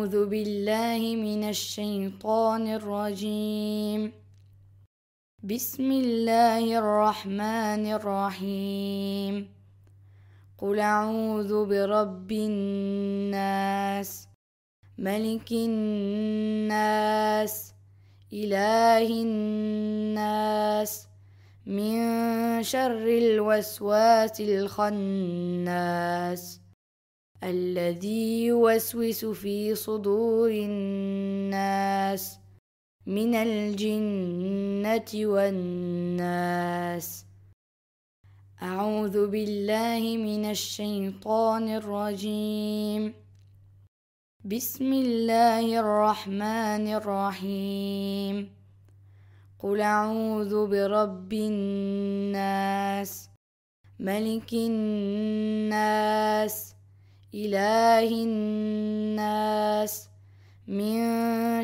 أعوذ بالله من الشيطان الرجيم بسم الله الرحمن الرحيم قل أعوذ برب الناس ملك الناس إله الناس من شر الوسواس الخناس الذي يوسوس في صدور الناس من الجنة والناس أعوذ بالله من الشيطان الرجيم بسم الله الرحمن الرحيم قل أعوذ برب الناس ملك الناس إله الناس من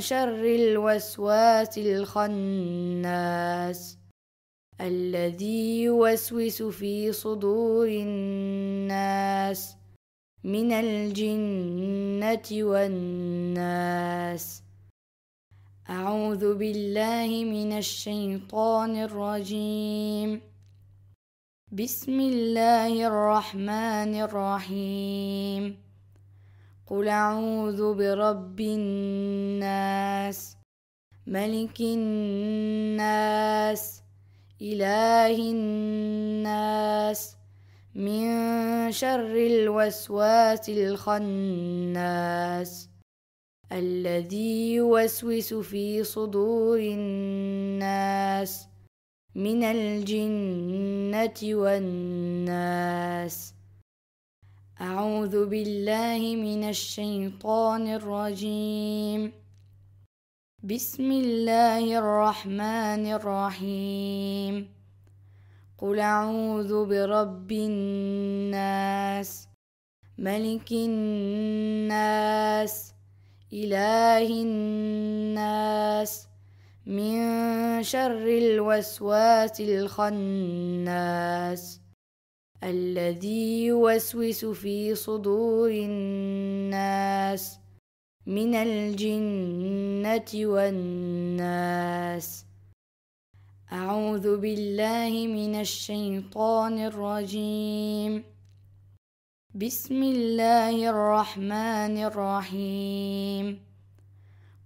شر الوسواس الخناس الذي يوسوس في صدور الناس من الجنة والناس أعوذ بالله من الشيطان الرجيم بسم الله الرحمن الرحيم قل اعوذ برب الناس ملك الناس اله الناس من شر الوسواس الخناس الذي يوسوس في صدور الناس من الجنة والناس أعوذ بالله من الشيطان الرجيم بسم الله الرحمن الرحيم قل أعوذ برب الناس ملك الناس إله الناس من شر الوسواس الخناس الذي يوسوس في صدور الناس من الجنة والناس أعوذ بالله من الشيطان الرجيم بسم الله الرحمن الرحيم